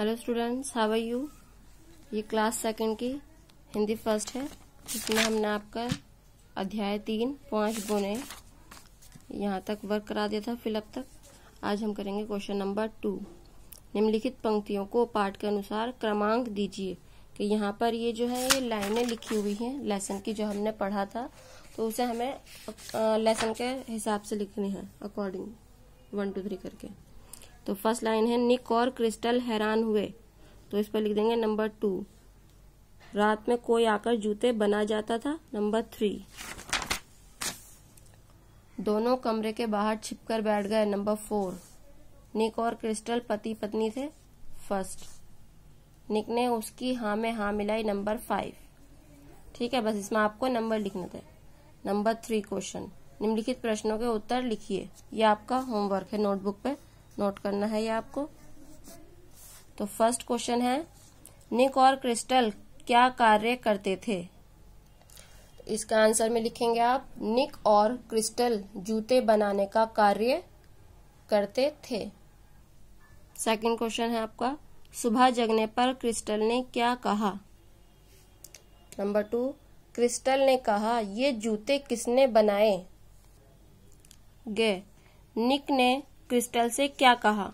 hello students how are you ये class second की Hindi first है इसमें हमने आपका अध्याय तीन पाँच गुने यहाँ तक वर्क करा दिया था फिलअप तक आज हम करेंगे क्वेश्चन नंबर टू निम्नलिखित पंक्तियों को पाठ के अनुसार क्रमांक दीजिए कि यहाँ पर ये जो है ये लाइनें लिखी हुई हैं लेसन की जो हमने पढ़ा था तो उसे हमें लेसन के हिसाब से लिखनी है अकॉर्डिंग वन टू थ्री करके तो फर्स्ट लाइन है निक और क्रिस्टल हैरान हुए तो इस पर लिख देंगे नंबर टू रात में कोई आकर जूते बना जाता था नंबर थ्री दोनों कमरे के बाहर छिपकर बैठ गए नंबर फोर निक और क्रिस्टल पति पत्नी थे फर्स्ट निक ने उसकी हाँ में हाँ मिलाई नंबर फाइव ठीक है बस इसमें आपको नंबर लिखने थे नंबर थ्री क्वेश्चन निम्नलिखित प्रश्नों के उत्तर लिखिए यह आपका होमवर्क है नोटबुक पे नोट करना है ये आपको तो फर्स्ट क्वेश्चन है निक और क्रिस्टल क्या कार्य करते थे इसका आंसर में लिखेंगे आप निक और क्रिस्टल जूते बनाने का कार्य करते थे सेकंड क्वेश्चन है आपका सुबह जगने पर क्रिस्टल ने क्या कहा नंबर टू क्रिस्टल ने कहा ये जूते किसने बनाए गे निक ने क्रिस्टल से क्या कहा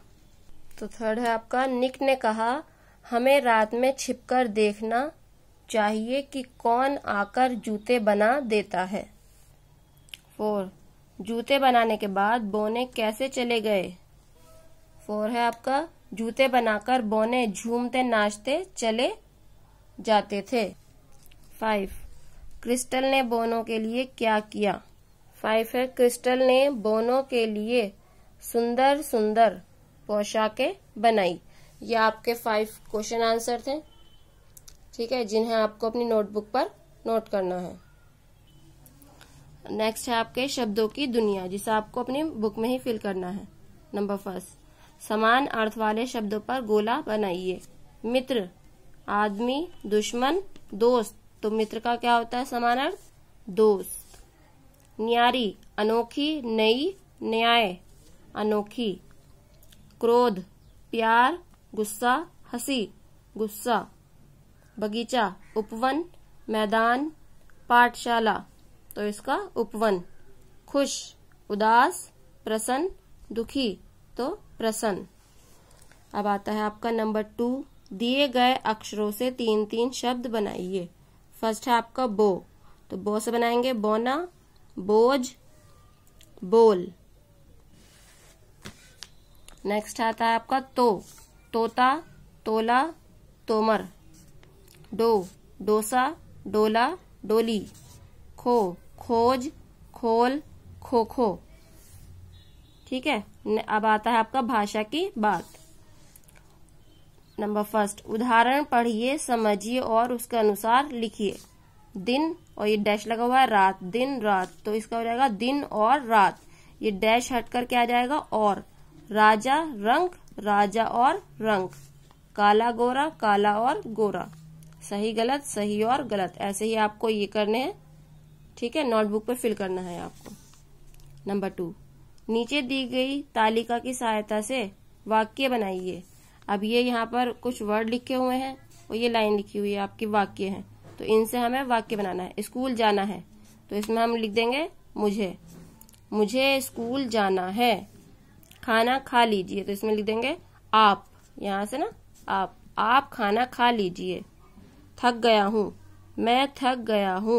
तो थर्ड है आपका निक ने कहा हमें रात में छिपकर देखना चाहिए कि कौन आकर जूते बना देता है फोर जूते बनाने के बाद बोने कैसे चले गए फोर है आपका जूते बनाकर बोने झूमते नाचते चले जाते थे फाइव क्रिस्टल ने बोनों के लिए क्या किया फाइव है क्रिस्टल ने बोनों के लिए सुंदर सुंदर पोशाकें बनाई ये आपके फाइव क्वेश्चन आंसर थे ठीक है जिन्हें आपको अपनी नोटबुक पर नोट करना है नेक्स्ट है आपके शब्दों की दुनिया जिसे आपको अपनी बुक में ही फिल करना है नंबर फर्स्ट समान अर्थ वाले शब्दों पर गोला बनाइए मित्र आदमी दुश्मन दोस्त तो मित्र का क्या होता है समान अर्थ दोस्त न्यारी अनोखी नई न्याय अनोखी क्रोध प्यार गुस्सा हंसी गुस्सा बगीचा उपवन मैदान पाठशाला तो इसका उपवन खुश उदास प्रसन्न दुखी तो प्रसन्न अब आता है आपका नंबर टू दिए गए अक्षरों से तीन तीन शब्द बनाइए फर्स्ट है आपका बो तो बो से बनाएंगे बोना बोझ बोल नेक्स्ट आता है आपका तो तोता तोला तोमर डो डोसा डोला डोली खो खोज खोल खो खो ठीक है अब आता है आपका भाषा की बात नंबर फर्स्ट उदाहरण पढ़िए समझिए और उसके अनुसार लिखिए दिन और ये डैश लगा हुआ है रात दिन रात तो इसका हो जाएगा दिन और रात ये डैश हट क्या आ जाएगा और राजा रंग राजा और रंग काला गोरा काला और गोरा सही गलत सही और गलत ऐसे ही आपको ये करने हैं ठीक है नोटबुक पे फिल करना है आपको नंबर टू नीचे दी गई तालिका की सहायता से वाक्य बनाइए अब ये यहाँ पर कुछ वर्ड लिखे हुए हैं और ये लाइन लिखी हुई है आपकी वाक्य है तो इनसे हमें वाक्य बनाना है स्कूल जाना है तो इसमें हम लिख देंगे मुझे मुझे स्कूल जाना है खाना खा लीजिए तो इसमें लिख देंगे आप यहाँ से ना आप आप खाना खा लीजिए थक गया हूँ मैं थक गया हूँ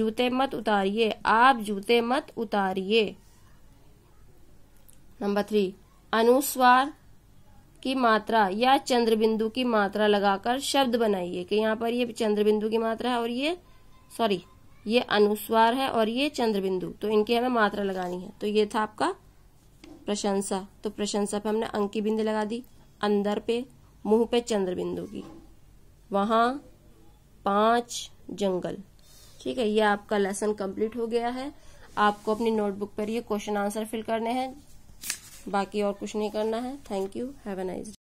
जूते मत उतारिए आप जूते मत उतारिए नंबर थ्री अनुस्वार की मात्रा या चंद्रबिंदु की मात्रा लगाकर शब्द बनाइए कि यहाँ पर ये चंद्रबिंदु की मात्रा है और ये सॉरी ये अनुस्वार है और ये चंद्रबिंदु तो इनकी हमें मात्रा लगानी है तो ये था आपका प्रशंसा तो प्रशंसा पे हमने अंकी बिंदु बिंदी लगा दी अंदर पे मुंह पे चंद्र बिंदु की वहां पांच जंगल ठीक है ये आपका लेसन कंप्लीट हो गया है आपको अपनी नोटबुक पर ये क्वेश्चन आंसर फिल करने हैं बाकी और कुछ नहीं करना है thank you have a nice